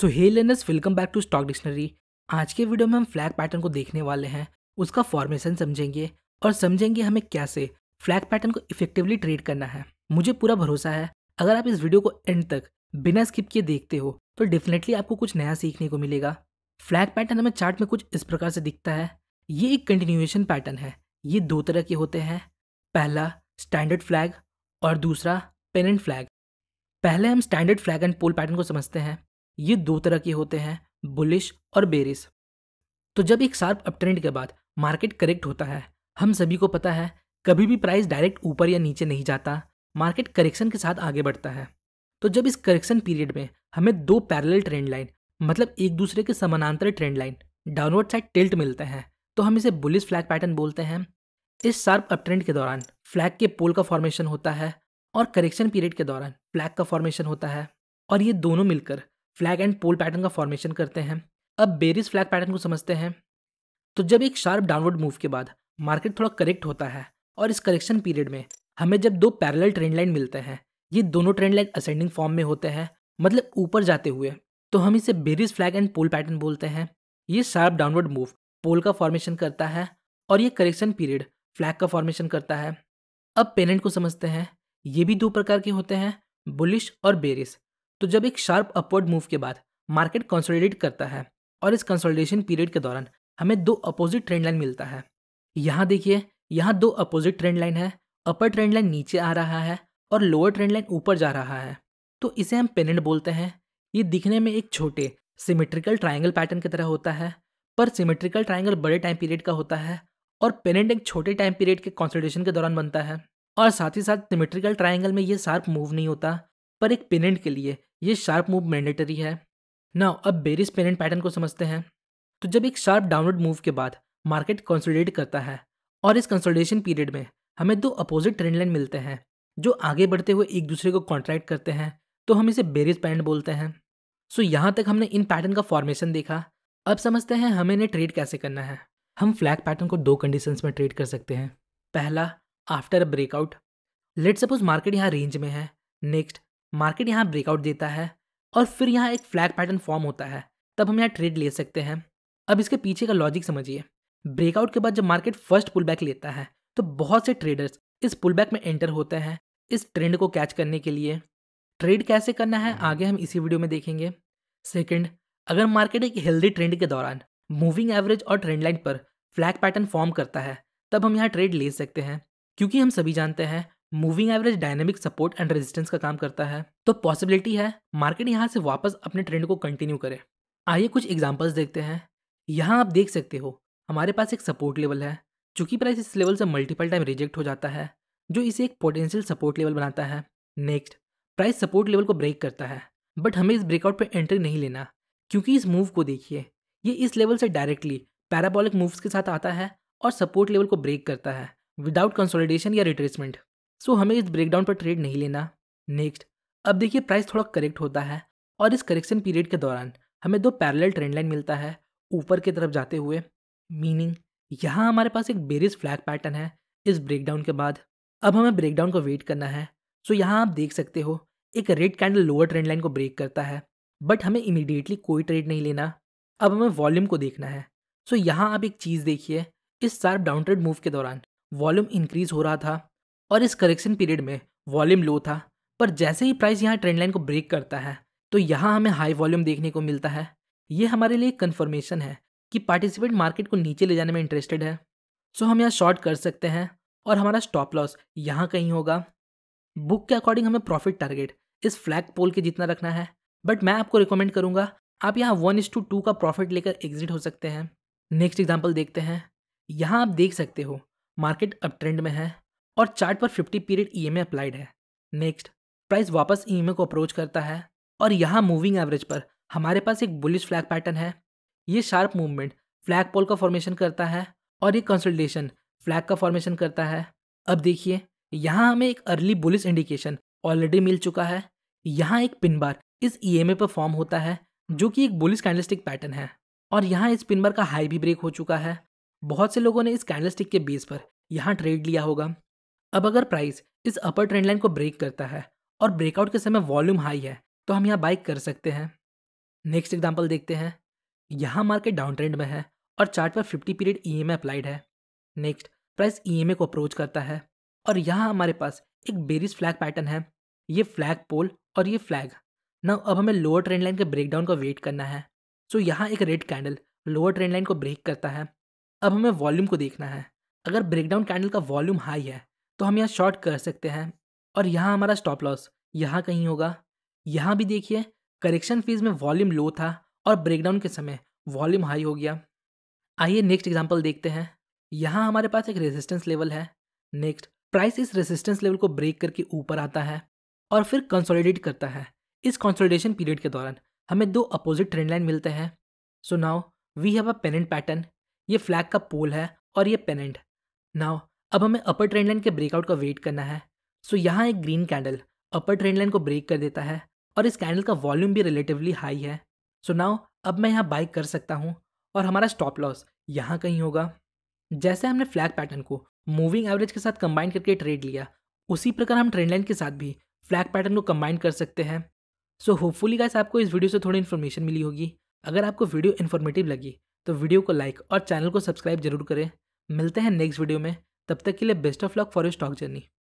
so hey learners welcome back to stock dictionary आज के video में हम फ्लैग पैटर्न को देखने वाले हैं उसका फॉर्मेशन समझेंगे और समझेंगे हमें कैसे फ्लैग पैटर्न को इफेक्टिवली ट्रेड करना है मुझे पूरा भरोसा है अगर आप इस वीडियो को एंड तक बिना स्किप किए देखते हो तो डेफिनेटली आपको कुछ नया सीखने को मिलेगा फ्लैग पैटर्न हमें चार्ट में कुछ इस प्रकार से दिखता है ये एक कंटिन्यूएशन पैटर्न है ये दो तरह के होते हैं पहला स्टैंडर्ड फ्लैग और दूसरा पेनेंट फ्लैग पहले हम standard flag and pole pattern को समझते हैं ये दो तरह के होते हैं बुलिश और बेरिस तो जब एक शार्प अपट्रेंड के बाद मार्केट करेक्ट होता है हम सभी को पता है कभी भी प्राइस डायरेक्ट ऊपर या नीचे नहीं जाता मार्केट करेक्शन के साथ आगे बढ़ता है तो जब इस करेक्शन पीरियड में हमें दो पैरल ट्रेंड लाइन मतलब एक दूसरे के समानांतर trend line downward side tilt मिलते हैं तो हम इसे बुलिस फ्लैग पैटर्न बोलते हैं इस शार्प अपट्रेंड के दौरान फ्लैग के पोल का फॉर्मेशन होता है और करेक्शन पीरियड के दौरान फ्लैग का फॉर्मेशन होता है और ये दोनों मिलकर फ्लैग एंड पोल पैटर्न का फॉर्मेशन करते हैं अब बेरिस फ्लैग पैटर्न को समझते हैं तो जब एक शार्प डाउनवर्ड मूव के बाद मार्केट थोड़ा करेक्ट होता है और इस करेक्शन पीरियड में हमें जब दो पैरल ट्रेंड लाइन मिलते हैं ये दोनों ट्रेंड लाइन असेंडिंग फॉर्म में होते हैं मतलब ऊपर जाते हुए तो हम इसे bearish flag and pole pattern बोलते हैं ये शार्प डाउनवर्ड मूव पोल का फॉर्मेशन करता है और ये करेक्शन पीरियड फ्लैग का फॉर्मेशन करता है अब पेनेंट को समझते हैं ये भी दो प्रकार के होते हैं बुलिश और बेरिस तो जब एक शार्प अपवर्ड मूव के बाद मार्केट कंसोलिडेट करता है और इस कंसोलिडेशन पीरियड के दौरान हमें दो अपोजिट ट्रेंड लाइन मिलता है यहाँ देखिए यहाँ दो अपोजिट ट्रेंड लाइन है अपर ट्रेंड लाइन नीचे आ रहा है और लोअर ट्रेंड लाइन ऊपर जा रहा है तो इसे हम पेनेंट बोलते हैं ये दिखने में एक छोटे सिमेट्रिकल ट्राइंगल पैटर्न की तरह होता है पर सिमेट्रिकल ट्राइंगल बड़े टाइम पीरियड का होता है और पेनेंट एक छोटे टाइम पीरियड के कॉन्सल्टेशन के दौरान बनता है और साथ ही साथ सिमेट्रिकल ट्राइंगल में ये शार्प मूव नहीं होता पर एक पेनेंट के लिए ये शार्प मूव मैंडेटरी है ना अब बेरिस पेरेंट पैटर्न को समझते हैं तो जब एक शार्प डाउनवर्ड मूव के बाद मार्केट कंसोलिडेट करता है और इस कंसोलिडेशन पीरियड में हमें दो अपोजिट ट्रेंड लाइन मिलते हैं जो आगे बढ़ते हुए एक दूसरे को कॉन्ट्रैक्ट करते हैं तो हम इसे बेरिस पैटर्न बोलते हैं सो यहाँ तक हमने इन पैटर्न का फॉर्मेशन देखा अब समझते हैं हमें इन्हें ट्रेड कैसे करना है हम फ्लैग पैटर्न को दो कंडीशन में ट्रेड कर सकते हैं पहला after a breakout let suppose market यहाँ रेंज में है नेक्स्ट मार्केट यहाँ ब्रेकआउट देता है और फिर यहाँ एक फ्लैग पैटर्न फॉर्म होता है तब हम यहाँ ट्रेड ले सकते हैं अब इसके पीछे का लॉजिक समझिए ब्रेकआउट के बाद जब मार्केट फर्स्ट पुल बैक लेता है तो बहुत से ट्रेडर्स इस पुल बैक में एंटर होते हैं इस ट्रेंड को कैच करने के लिए ट्रेड कैसे करना है आगे हम इसी वीडियो में देखेंगे सेकेंड अगर मार्केट एक हेल्दी ट्रेंड के दौरान मूविंग एवरेज और ट्रेंड लाइन पर फ्लैग पैटर्न फॉर्म करता है तब हम यहाँ ट्रेड ले सकते हैं क्योंकि हम सभी जानते हैं moving average dynamic support and resistance का काम करता है तो पॉसिबिलिटी है मार्केट यहाँ से वापस अपने ट्रेंड को कंटिन्यू करे आइए कुछ एग्जाम्पल्स देखते हैं यहाँ आप देख सकते हो हमारे पास एक सपोर्ट लेवल है चूंकि प्राइस इस लेवल से मल्टीपल टाइम रिजेक्ट हो जाता है जो इसे एक पोटेंशियल सपोर्ट लेवल बनाता है नेक्स्ट प्राइस सपोर्ट लेवल को ब्रेक करता है बट हमें इस ब्रेकआउट पर एंट्री नहीं लेना क्योंकि इस मूव को देखिए ये इस लेवल से डायरेक्टली पैराबॉलिक मूव्स के साथ आता है और सपोर्ट लेवल को ब्रेक करता है विदाउट कंसोलिडेशन या रिट्रेसमेंट सो हमें इस ब्रेकडाउन पर ट्रेड नहीं लेना नेक्स्ट अब देखिए प्राइस थोड़ा करेक्ट होता है और इस करेक्शन पीरियड के दौरान हमें दो पैरेलल ट्रेंड लाइन मिलता है ऊपर की तरफ जाते हुए मीनिंग यहाँ हमारे पास एक बेरिस फ्लैग पैटर्न है इस ब्रेकडाउन के बाद अब हमें ब्रेकडाउन को वेट करना है सो यहाँ आप देख सकते हो एक red candle lower trend line को ब्रेक करता है बट हमें इमिडिएटली कोई ट्रेड नहीं लेना अब हमें वॉल्यूम को देखना है सो यहाँ आप एक चीज़ देखिए इस शार्प डाउन ट्रेड मूव के दौरान वॉल्यूम इंक्रीज हो रहा था और इस करेक्शन पीरियड में वॉल्यूम लो था पर जैसे ही प्राइस यहाँ ट्रेंड लाइन को ब्रेक करता है तो यहाँ हमें हाई वॉल्यूम देखने को मिलता है ये हमारे लिए कन्फर्मेशन है कि पार्टिसिपेंट मार्केट को नीचे ले जाने में इंटरेस्टेड है सो हम यहाँ शॉर्ट कर सकते हैं और हमारा स्टॉप लॉस यहाँ कहीं होगा बुक के अकॉर्डिंग हमें प्रॉफिट टारगेट इस फ्लैग पोल के जितना रखना है बट मैं आपको रिकमेंड करूँगा आप यहाँ one is to two two profit लेकर एग्जिट हो सकते हैं नेक्स्ट एग्जाम्पल देखते हैं यहाँ आप देख सकते हो मार्केट अब ट्रेंड में है और चार्ट पर 50 पीरियड ई e अप्लाइड है नेक्स्ट प्राइस वापस ई e को अप्रोच करता है और यहाँ मूविंग एवरेज पर हमारे पास एक बुलिश फ्लैग पैटर्न है ये शार्प मूवमेंट फ्लैग पोल का फॉर्मेशन करता है और ये कंसल्टेशन फ्लैग का फॉर्मेशन करता है अब देखिए यहाँ हमें एक अर्ली बुलिस इंडिकेशन ऑलरेडी मिल चुका है यहाँ एक पिन बार इस ई e पर फॉर्म होता है जो कि एक बुलिस कैंडलस्टिक पैटर्न है और यहाँ इस पिन बार का हाई भी ब्रेक हो चुका है बहुत से लोगों ने इस कैंडलस्टिक के बेस पर यहाँ ट्रेड लिया होगा अब अगर प्राइस इस अपर ट्रेंड लाइन को ब्रेक करता है और ब्रेकआउट के समय वॉल्यूम हाई है तो हम यहाँ बाइक कर सकते हैं नेक्स्ट एग्जाम्पल देखते हैं यहाँ मार्केट डाउन ट्रेंड में है और चार्ट पर 50 पीरियड ई एम अप्लाइड है नेक्स्ट प्राइस ई को अप्रोच करता है और यहाँ हमारे पास एक बेरिस फ्लैग पैटर्न है ये फ्लैग पोल और ये फ्लैग ना अब हमें लोअर ट्रेंड लाइन के ब्रेकडाउन का वेट करना है सो so, यहाँ एक red candle lower trend line को ब्रेक करता है अब हमें वॉल्यूम को देखना है अगर ब्रेकडाउन कैंडल का वॉल्यूम हाई है तो हम यहाँ शॉर्ट कर सकते हैं और यहाँ हमारा स्टॉप लॉस यहाँ कहीं होगा यहाँ भी देखिए करेक्शन फीस में वॉल्यूम लो था और ब्रेकडाउन के समय वॉल्यूम हाई हो गया आइए नेक्स्ट एग्जाम्पल देखते हैं यहाँ हमारे पास एक रेजिस्टेंस लेवल है नेक्स्ट प्राइस इस रेजिस्टेंस लेवल को ब्रेक करके ऊपर आता है और फिर कंसोलिडेट करता है इस कंसोलिडेशन पीरियड के दौरान हमें दो अपोजिट ट्रेंड लाइन मिलते हैं so now we have a pennant pattern ये फ्लैग का पोल है और ये पेनेंट नाउ अब हमें अपर ट्रेंड लाइन के ब्रेकआउट का वेट करना है सो so, यहाँ एक green candle upper trend line को ब्रेक कर देता है और इस कैंडल का वॉल्यूम भी रिलेटिवली हाई है सो so नाउ अब मैं यहाँ बाइक कर सकता हूँ और हमारा स्टॉप लॉस यहाँ कहीं होगा जैसे हमने फ्लैग पैटर्न को मूविंग एवरेज के साथ कंबाइन करके ट्रेड लिया उसी प्रकार हम ट्रेंड लाइन के साथ भी फ्लैग पैटर्न को कंबाइन कर सकते हैं सो होपफुली गाइस आपको इस वीडियो से थोड़ी इन्फॉर्मेशन मिली होगी अगर आपको वीडियो इन्फॉर्मेटिव लगी तो वीडियो को लाइक और चैनल को सब्सक्राइब जरूर करें मिलते हैं नेक्स्ट वीडियो में तब तक के लिए best of luck for your stock journey